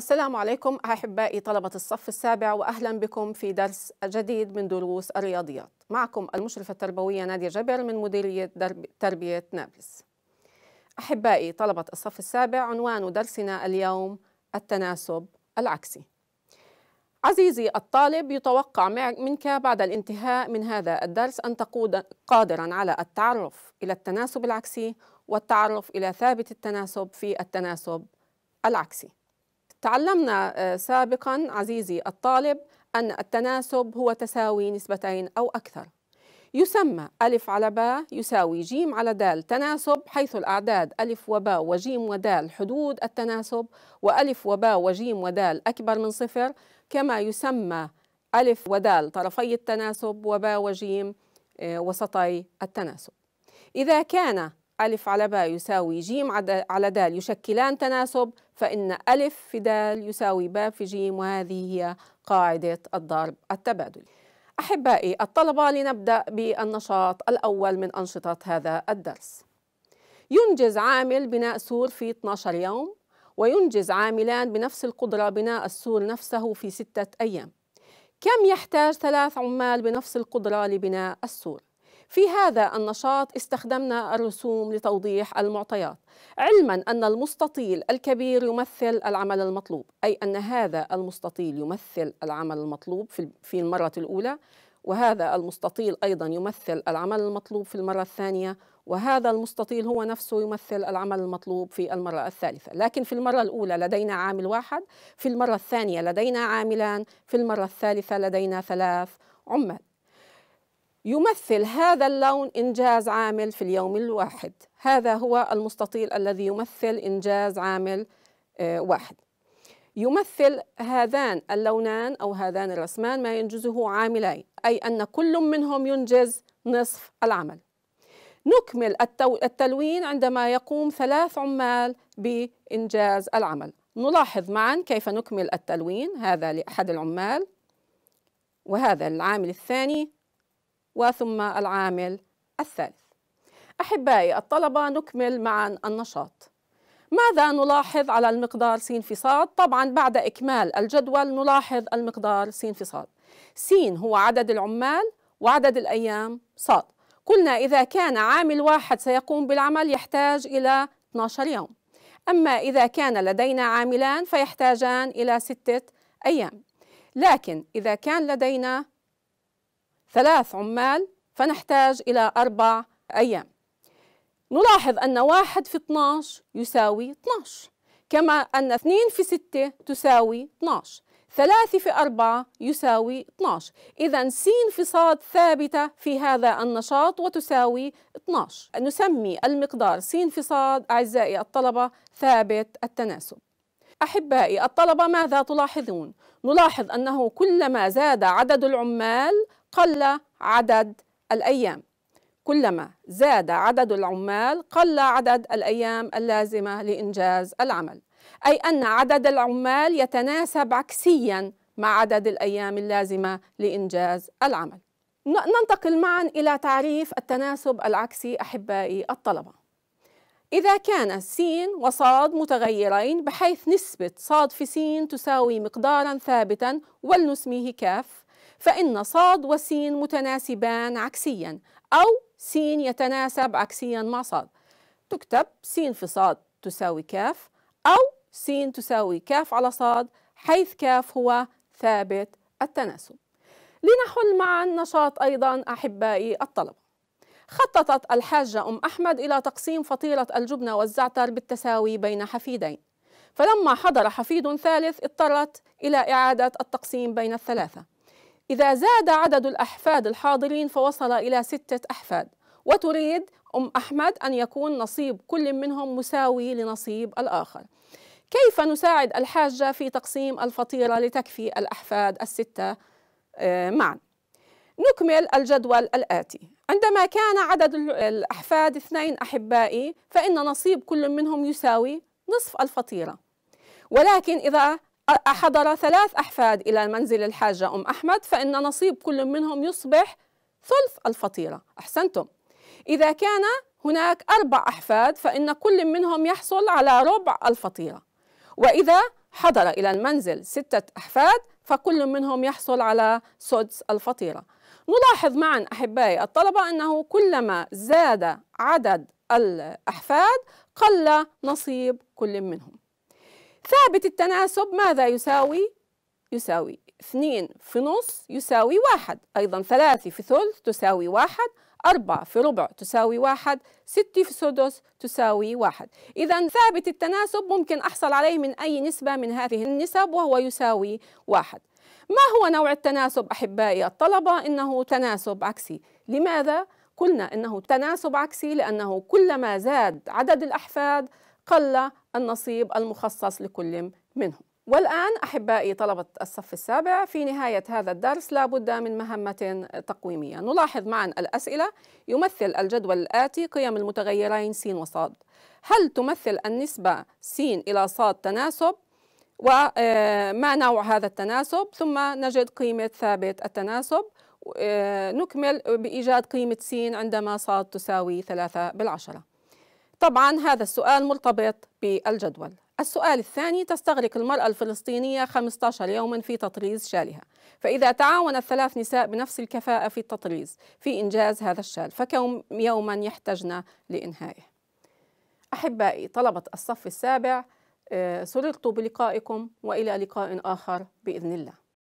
السلام عليكم أحبائي طلبة الصف السابع وأهلا بكم في درس جديد من دروس الرياضيات معكم المشرفة التربوية نادية جبر من مديرية تربية نابلس أحبائي طلبة الصف السابع عنوان درسنا اليوم التناسب العكسي عزيزي الطالب يتوقع منك بعد الانتهاء من هذا الدرس أن تكون قادرا على التعرف إلى التناسب العكسي والتعرف إلى ثابت التناسب في التناسب العكسي تعلمنا آه، سابقا عزيزي الطالب أن التناسب هو تساوي نسبتين أو أكثر يسمى ألف على باء يساوي جيم على دال تناسب حيث الأعداد ألف وباء وجيم ودال حدود التناسب وألف وباء وجيم ودال أكبر من صفر كما يسمى ألف ودال طرفي التناسب وباء وجيم آه، وسطي التناسب إذا كان ألف على باء يساوي جيم على دال يشكلان تناسب فإن ألف في دال يساوي باء في جيم وهذه هي قاعدة الضرب التبادلي أحبائي الطلبة لنبدأ بالنشاط الأول من أنشطة هذا الدرس ينجز عامل بناء سور في 12 يوم وينجز عاملان بنفس القدرة بناء السور نفسه في ستة أيام كم يحتاج ثلاث عمال بنفس القدرة لبناء السور؟ في هذا النشاط استخدمنا الرسوم لتوضيح المعطيات علما أن المستطيل الكبير يمثل العمل المطلوب أي أن هذا المستطيل يمثل العمل المطلوب في المرة الأولى وهذا المستطيل أيضا يمثل العمل المطلوب في المرة الثانية وهذا المستطيل هو نفسه يمثل العمل المطلوب في المرة الثالثة لكن في المرة الأولى لدينا عامل واحد في المرة الثانية لدينا عاملان في المرة الثالثة لدينا ثلاث عمال يمثل هذا اللون إنجاز عامل في اليوم الواحد هذا هو المستطيل الذي يمثل إنجاز عامل آه، واحد يمثل هذان اللونان أو هذان الرسمان ما ينجزه عاملين أي أن كل منهم ينجز نصف العمل نكمل التلوين عندما يقوم ثلاث عمال بإنجاز العمل نلاحظ معا كيف نكمل التلوين هذا لأحد العمال وهذا العامل الثاني وثم العامل الثالث أحبائي الطلبة نكمل معا النشاط ماذا نلاحظ على المقدار س في صاد؟ طبعا بعد إكمال الجدول نلاحظ المقدار س في صاد س هو عدد العمال وعدد الأيام صاد قلنا إذا كان عامل واحد سيقوم بالعمل يحتاج إلى 12 يوم أما إذا كان لدينا عاملان فيحتاجان إلى ستة أيام لكن إذا كان لدينا ثلاث عمال فنحتاج إلى أربع أيام نلاحظ أن واحد في 12 يساوي 12 كما أن اثنين في ستة تساوي 12 ثلاثة في أربعة يساوي 12 إذا س فصاد ثابتة في هذا النشاط وتساوي 12 نسمي المقدار س فصاد أعزائي الطلبة ثابت التناسب أحبائي الطلبة ماذا تلاحظون؟ نلاحظ أنه كلما زاد عدد العمال قل عدد الأيام كلما زاد عدد العمال قل عدد الأيام اللازمة لإنجاز العمل أي أن عدد العمال يتناسب عكسيا مع عدد الأيام اللازمة لإنجاز العمل ننتقل معا إلى تعريف التناسب العكسي أحبائي الطلبة إذا كان س وصاد متغيرين بحيث نسبة صاد في س تساوي مقدارا ثابتا ولنسميه كاف فإن صاد وسين متناسبان عكسيا أو سين يتناسب عكسيا مع صاد تكتب س في صاد تساوي كاف أو سين تساوي كاف على صاد حيث كاف هو ثابت التناسب لنحل معا نشاط أيضا أحبائي الطلبة خططت الحاجة أم أحمد إلى تقسيم فطيرة الجبنة والزعتر بالتساوي بين حفيدين فلما حضر حفيد ثالث اضطرت إلى إعادة التقسيم بين الثلاثة إذا زاد عدد الأحفاد الحاضرين فوصل إلى ستة أحفاد وتريد أم أحمد أن يكون نصيب كل منهم مساوي لنصيب الآخر كيف نساعد الحاجة في تقسيم الفطيرة لتكفي الأحفاد الستة آه، معا نكمل الجدول الآتي عندما كان عدد الأحفاد اثنين أحبائي فإن نصيب كل منهم يساوي نصف الفطيرة ولكن إذا حضر ثلاث أحفاد إلى منزل الحاجة أم أحمد فإن نصيب كل منهم يصبح ثلث الفطيرة أحسنتم إذا كان هناك أربع أحفاد فإن كل منهم يحصل على ربع الفطيرة وإذا حضر إلى المنزل ستة أحفاد فكل منهم يحصل على سدس الفطيرة نلاحظ معا أحبائي الطلبة أنه كلما زاد عدد الأحفاد قل نصيب كل منهم ثابت التناسب ماذا يساوي؟ يساوي اثنين في نص يساوي واحد أيضا ثلاثة في ثلث تساوي واحد أربعة في ربع تساوي واحد ستة في سدس تساوي واحد إذا ثابت التناسب ممكن أحصل عليه من أي نسبة من هذه النسب وهو يساوي واحد ما هو نوع التناسب أحبائي الطلبة؟ إنه تناسب عكسي لماذا؟ قلنا إنه تناسب عكسي لأنه كلما زاد عدد الأحفاد قل النصيب المخصص لكل منهم والآن أحبائي طلبة الصف السابع في نهاية هذا الدرس لابد من مهمة تقويمية نلاحظ معا الأسئلة يمثل الجدول الآتي قيم المتغيرين س وصاد هل تمثل النسبة س إلى صاد تناسب وما آه، نوع هذا التناسب ثم نجد قيمة ثابت التناسب آه، نكمل بإيجاد قيمة س عندما صاد تساوي ثلاثة بالعشرة طبعا هذا السؤال مرتبط بالجدول السؤال الثاني تستغرق المرأة الفلسطينية 15 يوما في تطريز شالها فإذا تعاون الثلاث نساء بنفس الكفاءة في التطريز في إنجاز هذا الشال فكم يوما يحتجن لإنهائه أحبائي طلبة الصف السابع آه، سررت بلقائكم وإلى لقاء آخر بإذن الله